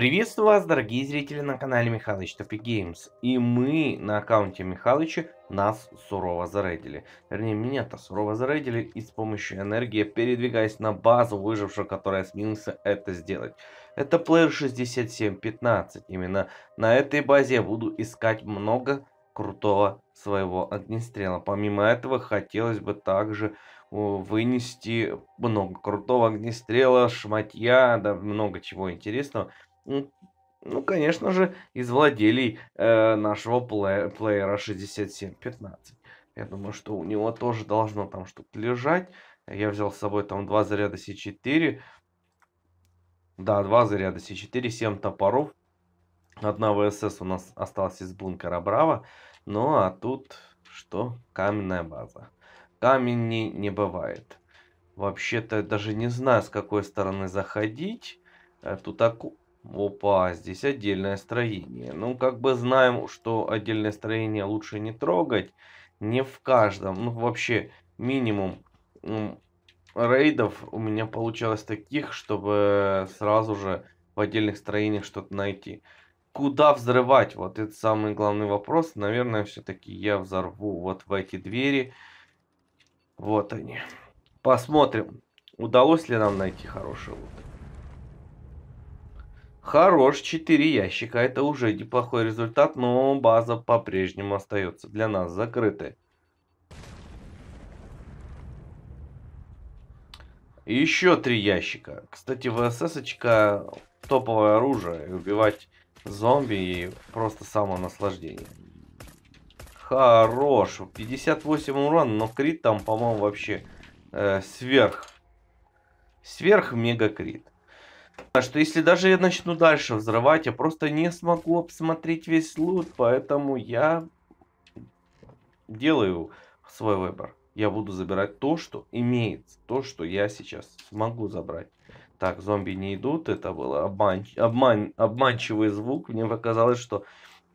Приветствую вас, дорогие зрители на канале Михалыч Топи Геймс. И мы на аккаунте Михалыча нас сурово зарейдили. Вернее, меня-то сурово зарейдили и с помощью энергии, передвигаясь на базу выжившего, которая осмелился это сделать. Это плеер 6715. Именно на этой базе я буду искать много крутого своего огнестрела. Помимо этого, хотелось бы также вынести много крутого огнестрела, шматья, да много чего интересного. Ну, конечно же, из владелей э, нашего пле плеера 6715. Я думаю, что у него тоже должно там что-то лежать. Я взял с собой там два заряда С4. Да, два заряда С4, 7 топоров. Одна ВСС у нас осталась из бункера Браво. Ну, а тут что? Каменная база. Камени не бывает. Вообще-то даже не знаю, с какой стороны заходить. Э, тут аку... Опа, здесь отдельное строение. Ну, как бы знаем, что отдельное строение лучше не трогать. Не в каждом, ну, вообще, минимум рейдов у меня получалось таких, чтобы сразу же в отдельных строениях что-то найти. Куда взрывать? Вот это самый главный вопрос. Наверное, все-таки я взорву вот в эти двери. Вот они. Посмотрим, удалось ли нам найти хороший лут. Хорош, 4 ящика, это уже неплохой результат, но база по-прежнему остается для нас закрытой. еще три ящика. Кстати, ВССочка топовое оружие. убивать зомби и просто само наслаждение. Хорош. 58 урона, но крит там, по-моему, вообще э, сверх. Сверх мега крит. Что если даже я начну дальше взрывать, я просто не смогу обсмотреть весь лут, поэтому я делаю свой выбор. Я буду забирать то, что имеется, то, что я сейчас смогу забрать. Так, зомби не идут, это был обман... Обман... обманчивый звук. Мне показалось, что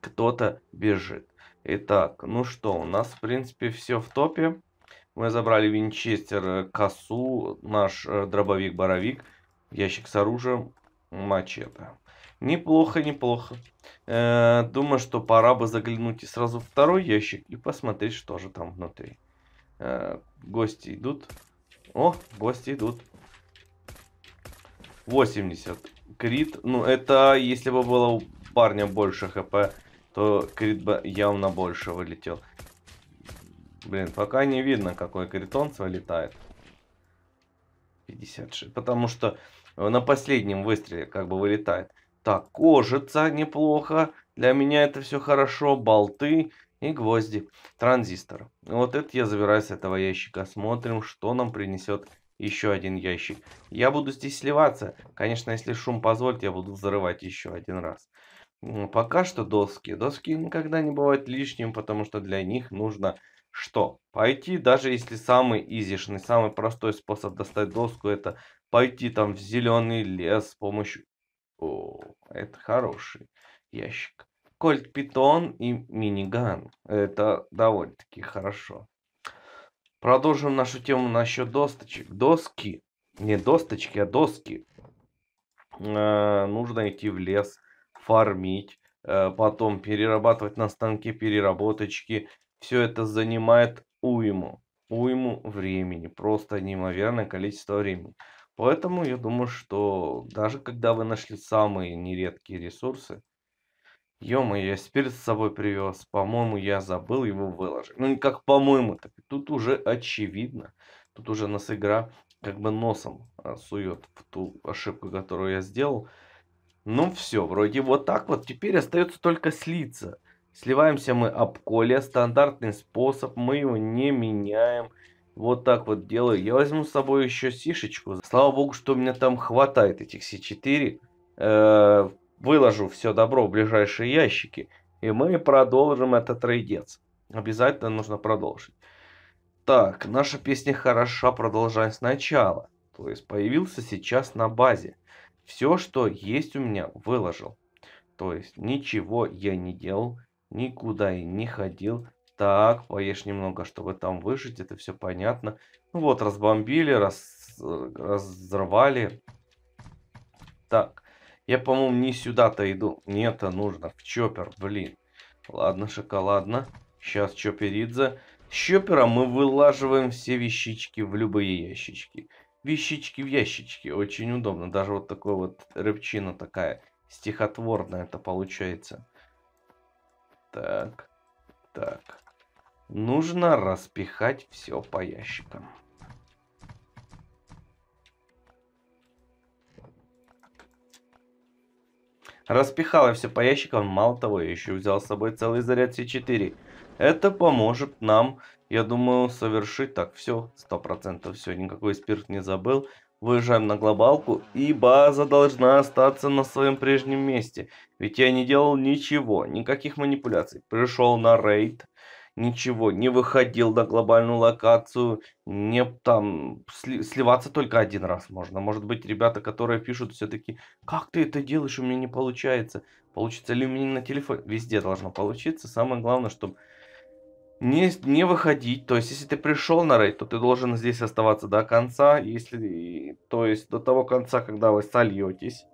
кто-то бежит. Итак, ну что, у нас, в принципе, все в топе. Мы забрали винчестер, э, косу, наш э, дробовик-боровик. Ящик с оружием. Мачете. Неплохо, неплохо. Э, думаю, что пора бы заглянуть и сразу второй ящик и посмотреть, что же там внутри. Э, гости идут. О, гости идут. 80. Крит. Ну, это если бы было у парня больше хп, то крит бы явно больше вылетел. Блин, пока не видно, какой критон вылетает. 56. Потому что э, на последнем выстреле как бы вылетает. Так, кожица неплохо. Для меня это все хорошо. Болты и гвозди. Транзистор. Вот это я забираю с этого ящика. Смотрим, что нам принесет еще один ящик. Я буду здесь сливаться. Конечно, если шум позволит, я буду взрывать еще один раз. Пока что доски. Доски никогда не бывают лишним, потому что для них нужно что пойти, даже если самый изишный, самый простой способ достать доску, это пойти там в зеленый лес с помощью... О, это хороший ящик. Кольт Питон и миниган. Это довольно-таки хорошо. Продолжим нашу тему насчет досточек. Доски, не досточки, а доски. Э, нужно идти в лес, фармить, э, потом перерабатывать на станке переработочки, все это занимает уйму, уйму времени, просто неимоверное количество времени. Поэтому я думаю, что даже когда вы нашли самые нередкие ресурсы, ё я спирт с собой привез, по-моему, я забыл его выложить. Ну, как по-моему, так тут уже очевидно. Тут уже нас игра как бы носом а, сует в ту ошибку, которую я сделал. Ну все, вроде вот так вот. Теперь остается только слиться. Сливаемся мы об коле. Стандартный способ. Мы его не меняем. Вот так вот делаю. Я возьму с собой еще сишечку. Слава богу, что у меня там хватает этих С4. Э, выложу все добро в ближайшие ящики. И мы продолжим этот рейдец. Обязательно нужно продолжить. Так, наша песня хороша, продолжаем сначала. То есть появился сейчас на базе. Все, что есть у меня, выложил. То есть ничего я не делал никуда и не ходил. Так, поешь немного, чтобы там выжить, это все понятно. Ну вот, разбомбили, раз... разорвали. Так, я, по-моему, не сюда-то иду. Мне это нужно, в чоппер, блин. Ладно, шоколадно. Сейчас чоперидзе. С чоппера мы вылаживаем все вещички в любые ящички. Вещички в ящичке, очень удобно. Даже вот такой вот рыбчина такая стихотворная это получается. Так, так. Нужно распихать все по ящикам. Распихал я все по ящикам, мало того, я еще взял с собой целый заряд C4. Это поможет нам, я думаю, совершить... Так, все, 100% все, никакой спирт не забыл. Выезжаем на глобалку, и база должна остаться на своем прежнем месте. Ведь я не делал ничего, никаких манипуляций. Пришел на рейд, ничего, не выходил на глобальную локацию, не там сливаться только один раз можно. Может быть, ребята, которые пишут все-таки, как ты это делаешь, у меня не получается. Получится ли у меня на телефон? Везде должно получиться. Самое главное, чтобы не, не выходить. То есть, если ты пришел на рейд, то ты должен здесь оставаться до конца. Если, то есть, до того конца, когда вы сольетесь.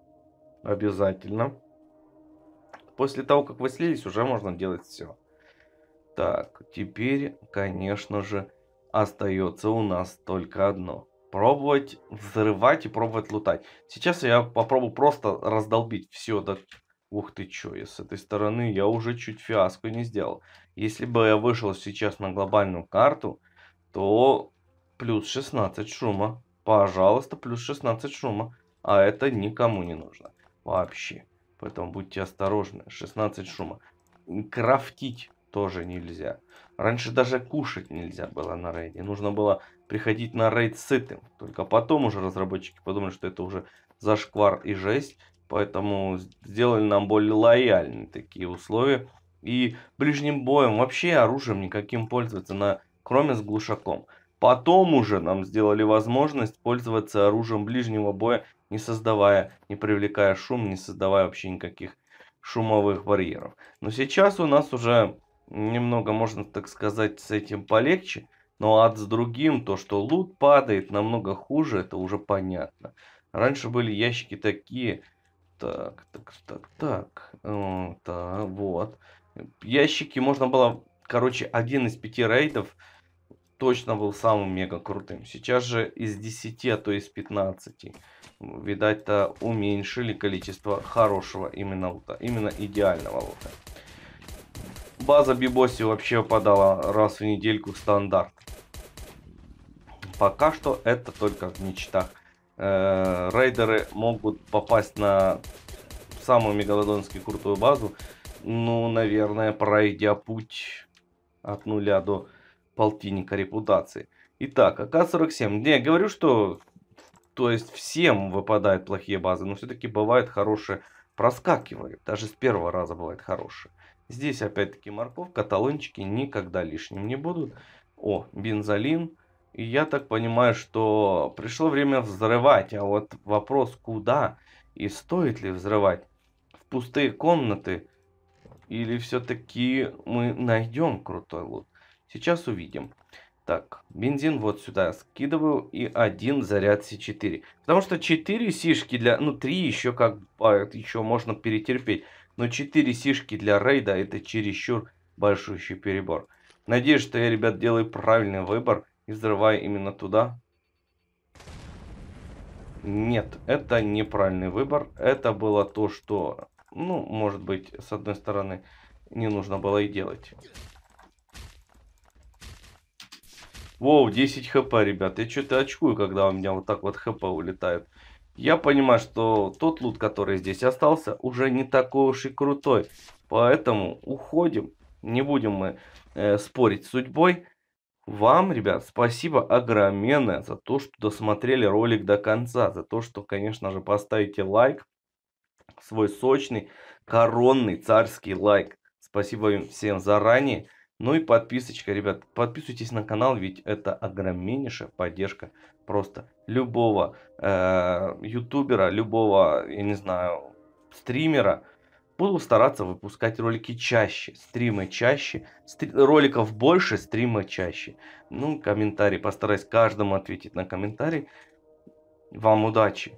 Обязательно. После того, как вы слились, уже можно делать все. Так, теперь, конечно же, остается у нас только одно. Пробовать взрывать и пробовать лутать. Сейчас я попробую просто раздолбить все до Ух ты, чё, я с этой стороны, я уже чуть фиаско не сделал. Если бы я вышел сейчас на глобальную карту, то плюс 16 шума. Пожалуйста, плюс 16 шума. А это никому не нужно. Вообще. Поэтому будьте осторожны. 16 шума. Крафтить тоже нельзя. Раньше даже кушать нельзя было на рейде. Нужно было приходить на рейд сытым. Только потом уже разработчики подумали, что это уже зашквар и жесть. Поэтому сделали нам более лояльные такие условия. И ближним боем вообще оружием никаким пользоваться, на, кроме с глушаком. Потом уже нам сделали возможность пользоваться оружием ближнего боя, не создавая, не привлекая шум, не создавая вообще никаких шумовых барьеров. Но сейчас у нас уже немного, можно так сказать, с этим полегче. Но ад с другим, то, что лут падает намного хуже, это уже понятно. Раньше были ящики такие, так, так, так, так. Да, вот. Ящики можно было... Короче, один из пяти рейдов точно был самым мега крутым. Сейчас же из 10, а то из 15. Видать-то уменьшили количество хорошего именно лута. Именно идеального лута. База Бибоси вообще подала раз в недельку в стандарт. Пока что это только в мечтах э, рейдеры могут попасть на самую мегалодонски крутую базу, ну, наверное, пройдя путь от нуля до полтинника репутации. Итак, АК-47. Не, говорю, что то есть всем выпадают плохие базы, но все-таки бывает хорошие, проскакивают. Даже с первого раза бывает хорошие. Здесь опять-таки морковка, талончики никогда лишним не будут. О, бензолин. И я так понимаю, что пришло время взрывать, а вот вопрос куда и стоит ли взрывать? В пустые комнаты или все-таки мы найдем крутой лут? Сейчас увидим. Так, бензин вот сюда скидываю и один заряд С4. Потому что 4 сишки для... Ну, 3 еще как бы... Еще можно перетерпеть. Но 4 сишки для рейда это чересчур большущий перебор. Надеюсь, что я, ребят, делаю правильный выбор и взрываю именно туда. Нет, это неправильный выбор. Это было то, что, ну, может быть, с одной стороны, не нужно было и делать. Воу, 10 хп, ребят. Я что-то очкую, когда у меня вот так вот хп улетает. Я понимаю, что тот лут, который здесь остался, уже не такой уж и крутой. Поэтому уходим. Не будем мы э, спорить с судьбой. Вам, ребят, спасибо огромное за то, что досмотрели ролик до конца, за то, что, конечно же, поставите лайк, свой сочный, коронный, царский лайк. Спасибо им всем заранее. Ну и подписочка, ребят, подписывайтесь на канал, ведь это огромнейшая поддержка просто любого э, ютубера, любого, я не знаю, стримера, Буду стараться выпускать ролики чаще, стримы чаще, стри- роликов больше, стримы чаще. Ну, комментарий, постараюсь каждому ответить на комментарий. Вам удачи!